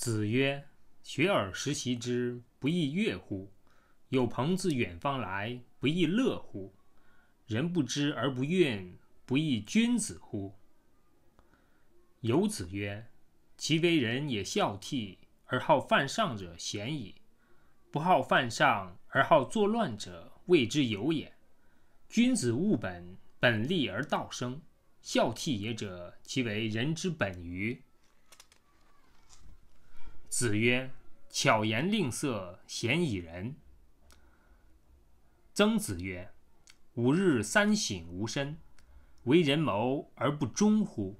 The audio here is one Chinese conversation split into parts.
子曰：“学而时习之，不亦说乎？有朋自远方来，不亦乐乎？人不知而不愠，不亦君子乎？”有子曰：“其为人也孝悌，而好犯上者，鲜矣；不好犯上而好作乱者，谓之有也。君子务本，本立而道生。孝悌也者，其为人之本与？”子曰：“巧言令色，鲜矣仁。”曾子曰：“吾日三省吾身：为人谋而不忠乎？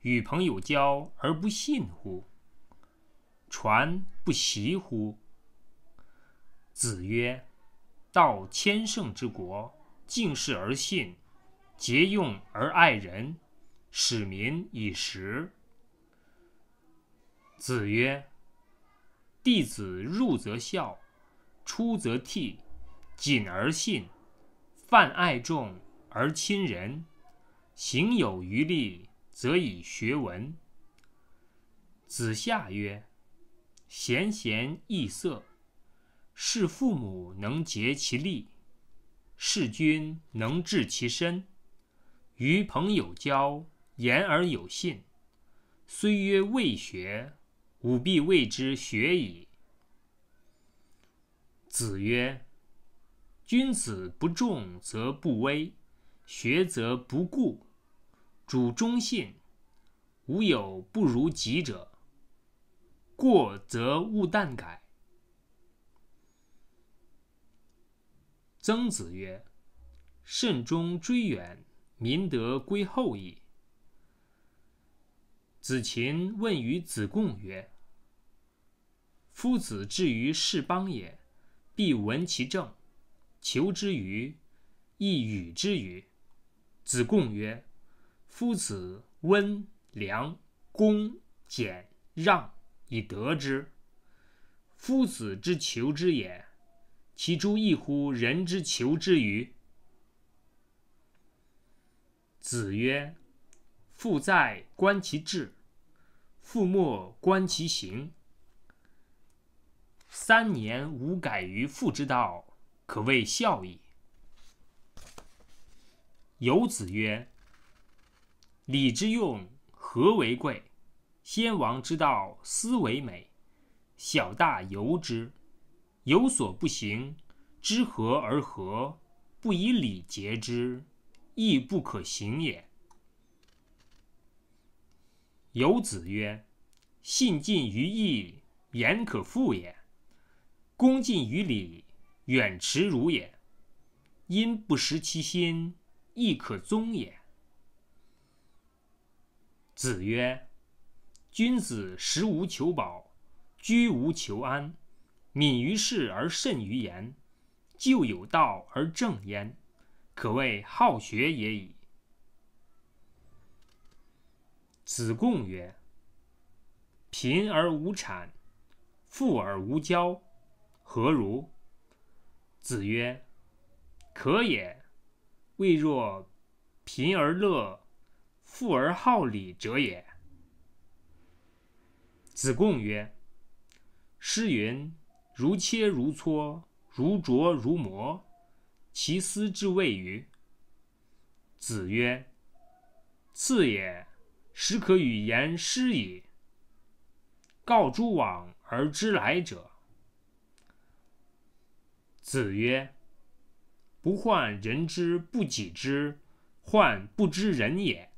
与朋友交而不信乎？传不习乎？”子曰：“道千乘之国，敬事而信，节用而爱人，使民以时。”子曰。弟子入则孝，出则悌，谨而信，泛爱众而亲仁，行有余力，则以学文。子夏曰：“贤贤易色，事父母能竭其力，事君能治其身，与朋友交言而有信。虽曰未学。”吾必谓之学矣。子曰：君子不重则不威，学则不固。主忠信，无有不如己者。过则勿惮改。曾子曰：慎终追远，民德归厚矣。子禽问于子贡曰：“夫子至于士邦也，必闻其政，求之与？亦与之与？”子贡曰：“夫子温良恭俭让以得之。夫子之求之也，其诸异乎人之求之与？”子曰。父在，观其志；父莫，观其行。三年无改于父之道，可谓孝矣。有子曰：“礼之用，和为贵。先王之道，斯为美，小大由之。有所不行，知和而和，不以礼节之，亦不可行也。”有子曰：“信近于义，言可复也；恭近于礼，远耻辱也。因不识其心，亦可宗也。”子曰：“君子食无求饱，居无求安，敏于事而慎于言，就有道而正焉，可谓好学也已。”子贡曰：“贫而无产，富而无骄，何如？”子曰：“可也，未若贫而乐，富而好礼者也。”子贡曰：“诗云：‘如切如磋，如琢如磨’，其斯之谓与？”子曰：“赐也。”始可与言师也。告诸往而知来者。子曰：不患人之不己知，患不知人也。